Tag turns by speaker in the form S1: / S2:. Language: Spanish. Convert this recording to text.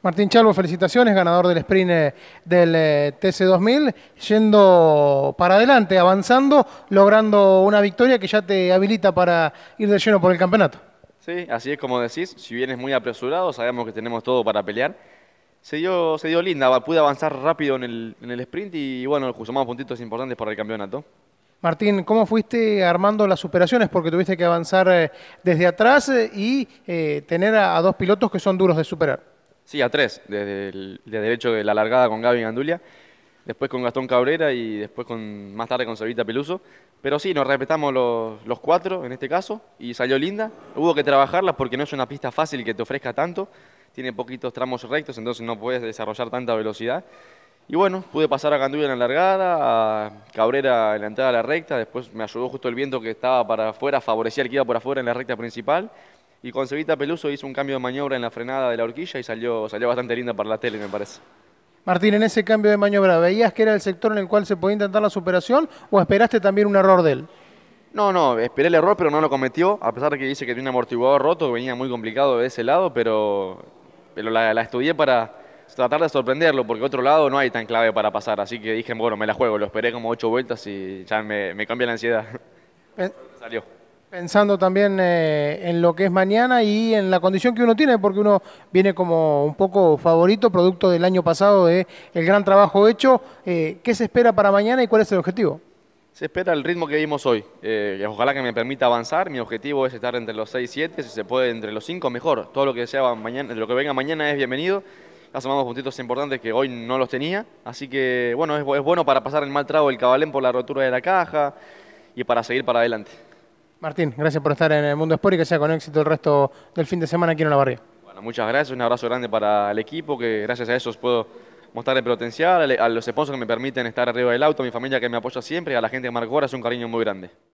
S1: Martín Chalvo, felicitaciones, ganador del sprint eh, del eh, TC2000, yendo para adelante, avanzando, logrando una victoria que ya te habilita para ir de lleno por el campeonato.
S2: Sí, así es como decís, si vienes muy apresurado, sabemos que tenemos todo para pelear. Se dio, se dio linda, pude avanzar rápido en el, sprint y bueno, sumamos puntitos importantes para el campeonato.
S1: Martín, ¿cómo fuiste armando las superaciones? Porque tuviste que avanzar eh, desde atrás y tener a dos pilotos que son duros de superar.
S2: Sí, a tres, desde el de derecho de la largada con Gaby Gandulia, después con Gastón Cabrera y después con más tarde con Servita Peluso. Pero sí, nos respetamos los, cuatro en este caso y salió linda. Hubo que trabajarla porque no es una pista fácil que te ofrezca tanto. Tiene poquitos tramos rectos, entonces no puedes desarrollar tanta velocidad. Y bueno, pude pasar a Gandulia en la largada, a Cabrera en la entrada a la recta, después me ayudó justo el viento que estaba para afuera, favorecía el que iba por afuera en la recta principal. Y con Cevita Peluso hizo un cambio de maniobra en la frenada de la horquilla y salió, salió bastante linda para la tele, me parece.
S1: Martín, en ese cambio de maniobra, ¿veías que era el sector en el cual se podía intentar la superación o esperaste también un error de él?
S2: No, no, esperé el error, pero no lo cometió, a pesar de que dice que tiene un amortiguador roto, venía muy complicado de ese lado, pero, pero la, estudié para, tratar de sorprenderlo, porque otro lado no hay tan clave para pasar. Así que dije, bueno, me la juego, lo esperé como ocho vueltas y ya me, cambia la ansiedad. Eh, salió.
S1: Pensando también eh, en lo que es mañana y en la condición que uno tiene, porque uno viene como un poco favorito, producto del año pasado, de el gran trabajo hecho. Eh, ¿Qué se espera para mañana y cuál es el objetivo?
S2: Se espera el ritmo que vimos hoy. Eh, ojalá que me permita avanzar. Mi objetivo es estar entre los 6 y 7. Si se puede, entre los 5, mejor. Todo lo que, sea mañana, lo que venga mañana es bienvenido. Asomamos puntitos importantes que hoy no los tenía. Así que, bueno, es, es bueno para pasar el mal trago del cabalén por la rotura de la caja y para seguir para adelante.
S1: Martín, gracias por estar en el Mundo Sport y que sea con éxito el resto del fin de semana aquí en la barrio
S2: Bueno, muchas gracias, un abrazo grande para el equipo, que gracias a eso puedo mostrar el potencial, a los esposos que me permiten estar arriba del auto, a mi familia que me apoya siempre, a la gente de Marcora es un cariño muy grande.